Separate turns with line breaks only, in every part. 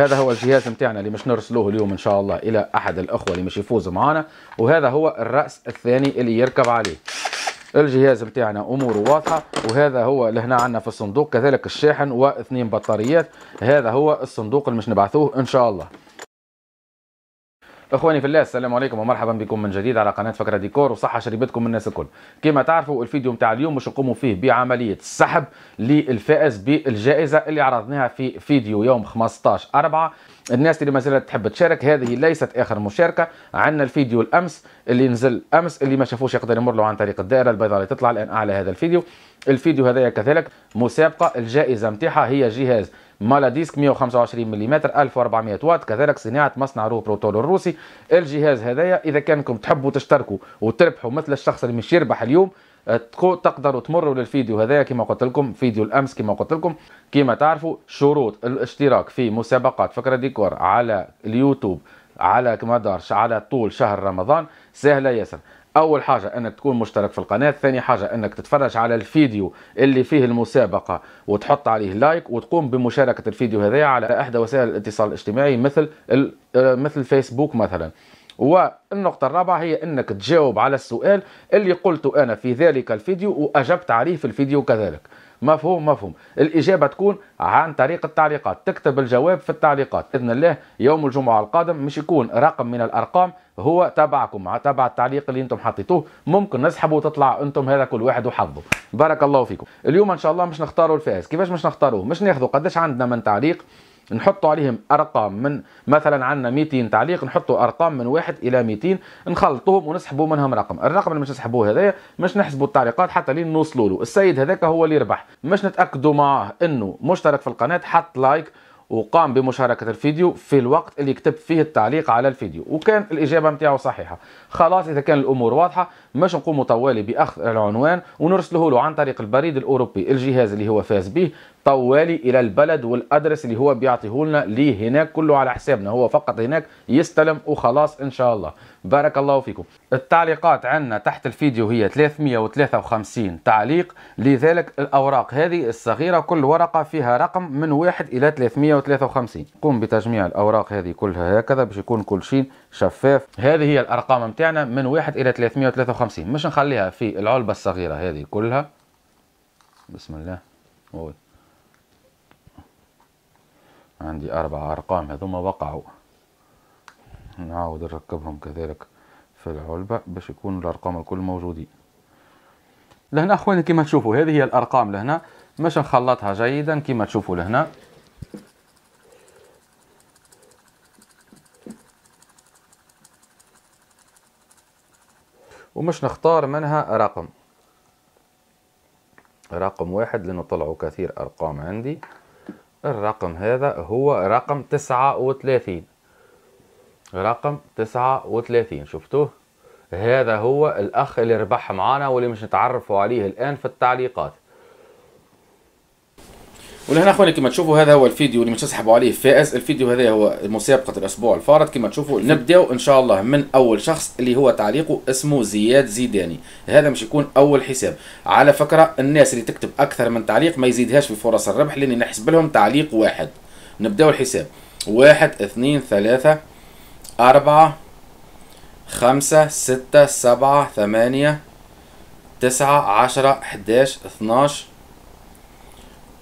هذا هو الجهاز متاعنا اللي مش نرسلوه اليوم ان شاء الله الى احد الاخوه اللي مش يفوز معانا وهذا هو الراس الثاني اللي يركب عليه الجهاز متاعنا اموره واضحه وهذا هو اللي هنا عندنا في الصندوق كذلك الشاحن واثنين بطاريات هذا هو الصندوق اللي مش نبعثوه ان شاء الله اخواني في الله السلام عليكم ومرحبا بكم من جديد على قناه فكره ديكور وصحه شريبتكم الناس الكل كما تعرفوا الفيديو نتاع اليوم باش نقوموا فيه بعمليه السحب للفائز بالجائزه اللي عرضناها في فيديو يوم 15 4 الناس اللي ما زالت تحب تشارك هذه ليست اخر مشاركه عندنا الفيديو الامس اللي نزل امس اللي ما شافوش يقدر يمر له عن طريق الدائره البيضاء اللي تطلع الان اعلى هذا الفيديو الفيديو هذايا كذلك مسابقه الجائزه نتاعها هي جهاز مالاديسك 125 ملم 1400 واط كذلك صناعه مصنع رو بروتول الروسي الجهاز هذايا اذا كانكم تحبوا تشتركوا وتربحوا مثل الشخص اللي مش يربح اليوم آه، تقدروا تمروا للفيديو هذايا كما قلت لكم فيديو الامس كما قلت لكم كما تعرفوا شروط الاشتراك في مسابقات فكره ديكور على اليوتيوب على دارش على طول شهر رمضان سهله ياسر اول حاجه انك تكون مشترك في القناه ثاني حاجه انك تتفرج على الفيديو اللي فيه المسابقه وتحط عليه لايك وتقوم بمشاركه الفيديو هذا على احدى وسائل الاتصال الاجتماعي مثل آه، مثل فيسبوك مثلا والنقطة الرابعة هي انك تجاوب على السؤال اللي قلته انا في ذلك الفيديو واجبت عليه في الفيديو كذلك مفهوم مفهوم الإجابة تكون عن طريق التعليقات تكتب الجواب في التعليقات بإذن الله يوم الجمعة القادم مش يكون رقم من الأرقام هو تبعكم تبع التعليق اللي انتم حطيتوه ممكن نسحبه وتطلع انتم هذا كل واحد وحظه بارك الله فيكم اليوم ان شاء الله مش نختاروا الفائز كيفاش مش نختاروه مش ناخذوا قداش عندنا من تعليق نحطوا عليهم ارقام من مثلا عندنا 200 تعليق نحطوا ارقام من واحد الى 200 نخلطوهم ونسحبوا منهم رقم الرقم اللي مش نسحبوه هذايا مش نحسبوا التعليقات حتى لين نوصلوا له السيد هذاك هو اللي ربح مش نتاكدوا معاه انه مشترك في القناه حط لايك وقام بمشاركة الفيديو في الوقت اللي كتب فيه التعليق على الفيديو وكان الإجابة متاعه صحيحة خلاص إذا كان الأمور واضحة مش نقوم طوالي بأخذ العنوان ونرسله له عن طريق البريد الأوروبي الجهاز اللي هو فاز به طوالي الى البلد والادرس اللي هو بيعطيه لنا ليه هناك كله على حسابنا هو فقط هناك يستلم وخلاص ان شاء الله بارك الله فيكم التعليقات عندنا تحت الفيديو هي 353 تعليق لذلك الاوراق هذه الصغيره كل ورقه فيها رقم من 1 الى 353 قم بتجميع الاوراق هذه كلها هكذا باش يكون كل شيء شفاف هذه هي الارقام نتاعنا من 1 الى 353 مش نخليها في العلبه الصغيره هذه كلها بسم الله أوه. عندي أربع أرقام هذوما وقعوا نعاود نركبهم كذلك في العلبة باش يكونوا الأرقام الكل موجودين لهنا أخواني كما تشوفوا هذه هي الأرقام لهنا باش نخلطها جيدا كما تشوفوا لهنا ومش نختار منها رقم رقم واحد لأنه طلعوا كثير أرقام عندي الرقم هذا هو رقم تسعة وثلاثين رقم تسعة وثلاثين شفتوه هذا هو الأخ اللي ربح معانا واللي مش نتعرفوا عليه الآن في التعليقات ولهنا اخواني كما تشوفوا هذا هو الفيديو اللي متسحبوا عليه فائز الفيديو هذا هو مسابقه الاسبوع الفارط كما تشوفوا نبداو ان شاء الله من اول شخص اللي هو تعليقه اسمه زياد زيداني هذا مش يكون اول حساب على فكره الناس اللي تكتب اكثر من تعليق ما يزيدهاش في فرص الربح لاني نحسب لهم تعليق واحد نبداو الحساب واحد اثنين ثلاثة أربعة خمسة ستة سبعة ثمانية تسعة عشرة حداش اثناش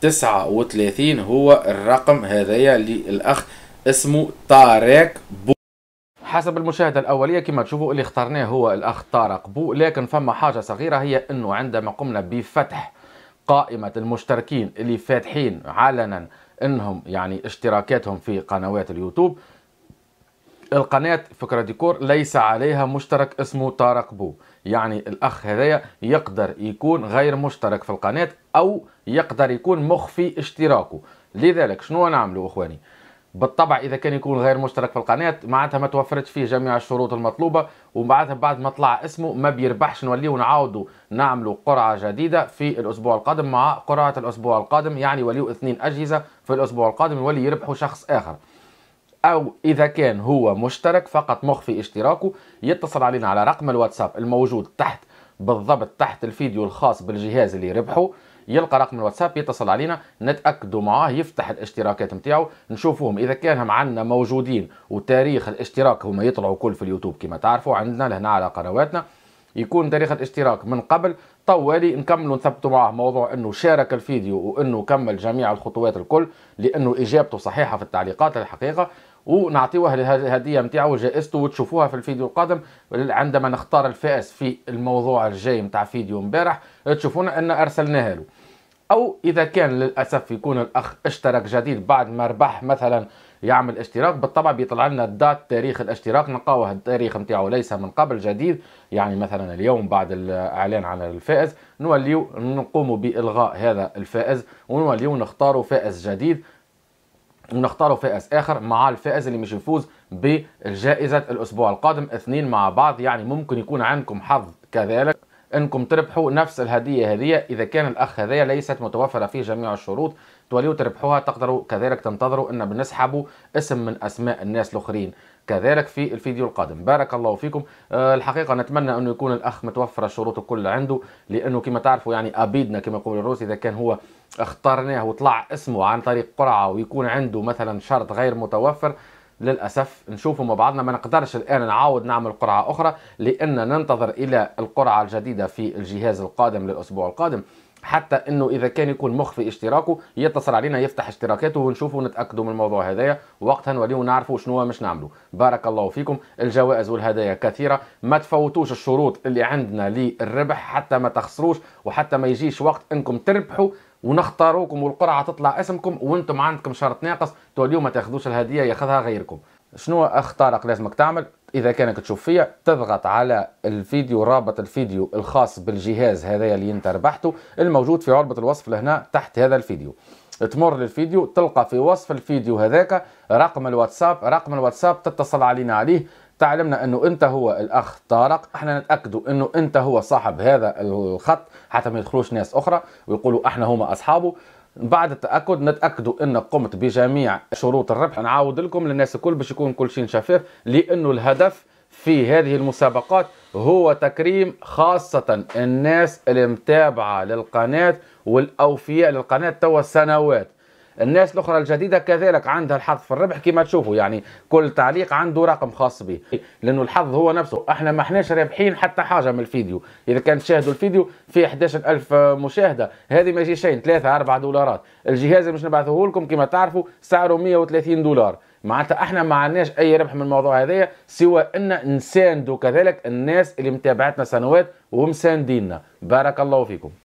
تسعة وثلاثين هو الرقم هذايا للأخ اسمه طارق بو حسب المشاهدة الأولية كما تشوفوا اللي اخترناه هو الأخ طارق بو لكن فما حاجة صغيرة هي أنه عندما قمنا بفتح قائمة المشتركين اللي فاتحين علنا أنهم يعني اشتراكاتهم في قنوات اليوتيوب القناة فكرة ديكور ليس عليها مشترك اسمه طارق بو يعني الأخ هذايا يقدر يكون غير مشترك في القناة أو يقدر يكون مخفي اشتراكه لذلك شنو نعملوا اخواني بالطبع اذا كان يكون غير مشترك في القناه معناتها ما توفرت فيه جميع الشروط المطلوبه وبعدها بعد ما طلع اسمه ما بيربحش نوليو نعاودوا نعمله قرعه جديده في الاسبوع القادم مع قرعه الاسبوع القادم يعني وليو اثنين اجهزه في الاسبوع القادم يولي يربحوا شخص اخر أو إذا كان هو مشترك فقط مخفي اشتراكه يتصل علينا على رقم الواتساب الموجود تحت بالضبط تحت الفيديو الخاص بالجهاز اللي ربحه يلقى رقم الواتساب يتصل علينا نتاكدوا معاه يفتح الاشتراكات نتاعو نشوفوهم اذا كان هم عندنا موجودين وتاريخ الاشتراك هما يطلعوا كل في اليوتيوب كما تعرفوا عندنا لهنا على قنواتنا يكون تاريخ الاشتراك من قبل طوالي نكملوا نثبتوا معاه موضوع انه شارك الفيديو وانه كمل جميع الخطوات الكل لانه اجابته صحيحه في التعليقات الحقيقه ونعطيه هديه نتاعو وجائزته وتشوفوها في الفيديو القادم عندما نختار الفائز في الموضوع الجاي نتاع فيديو امبارح تشوفون ان ارسلناها له او اذا كان للاسف يكون الاخ اشترك جديد بعد ما ربح مثلا يعمل اشتراك بالطبع بيطلع لنا دات تاريخ الاشتراك نلقاوه التاريخ نتاعو ليس من قبل جديد يعني مثلا اليوم بعد الاعلان على الفائز نوليو نقوم بالغاء هذا الفائز ونوليو نختاروا فائز جديد ونختاروا فائز اخر مع الفائز اللي مش يفوز بجائزه الاسبوع القادم اثنين مع بعض يعني ممكن يكون عندكم حظ كذلك انكم تربحوا نفس الهديه هذه اذا كان الاخ هذايا ليست متوفره فيه جميع الشروط توليوا تربحوها تقدروا كذلك تنتظروا ان بنسحبوا اسم من اسماء الناس الاخرين كذلك في الفيديو القادم بارك الله فيكم أه الحقيقه نتمنى انه يكون الاخ متوفره الشروط كل عنده لانه كما تعرفوا يعني ابيدنا كما يقول الروس اذا كان هو اخترناه وطلع اسمه عن طريق قرعه ويكون عنده مثلا شرط غير متوفر للاسف نشوفوا مع بعضنا ما نقدرش الان نعاود نعمل قرعه اخرى لان ننتظر الى القرعه الجديده في الجهاز القادم للاسبوع القادم حتى انه اذا كان يكون مخفي اشتراكه يتصل علينا يفتح اشتراكاته ونشوفه ونتاكدوا من الموضوع هذايا وقتها نوليو نعرفوا شنو مش نعملوا بارك الله فيكم الجوائز والهدايا كثيره ما تفوتوش الشروط اللي عندنا للربح حتى ما تخسروش وحتى ما يجيش وقت انكم تربحوا ونختاروكم والقرعه تطلع اسمكم وانتم عندكم شرط ناقص توليو ما تاخذوش الهديه ياخذها غيركم شنو اختارك لازمك تعمل اذا كانك تشوف فيها تضغط على الفيديو رابط الفيديو الخاص بالجهاز هذايا اللي انت ربحته الموجود في علبه الوصف لهنا تحت هذا الفيديو تمر للفيديو تلقى في وصف الفيديو هذاك رقم الواتساب رقم الواتساب تتصل علينا عليه تعلمنا انه انت هو الاخ طارق احنا نتاكدوا انه انت هو صاحب هذا الخط حتى ما يدخلوش ناس اخرى ويقولوا احنا هما اصحابه بعد التاكد نتاكدوا انك قمت بجميع شروط الربح نعاود لكم للناس الكل باش يكون كل شيء شفاف لانه الهدف في هذه المسابقات هو تكريم خاصة الناس المتابعة للقناة والأوفياء للقناة توا سنوات الناس الاخرى الجديده كذلك عندها الحظ في الربح كما تشوفوا يعني كل تعليق عنده رقم خاص به لانه الحظ هو نفسه احنا ما احناش رابحين حتى حاجه من الفيديو اذا كان تشاهدوا الفيديو فيه 11000 مشاهده هذه ما شيء 3 4 دولارات الجهاز اللي باش نبعثه لكم كما تعرفوا سعره 130 دولار معناتها احنا ما عندناش اي ربح من الموضوع هذايا سوى ان نساندوا كذلك الناس اللي متابعتنا سنوات ومسانديننا بارك الله فيكم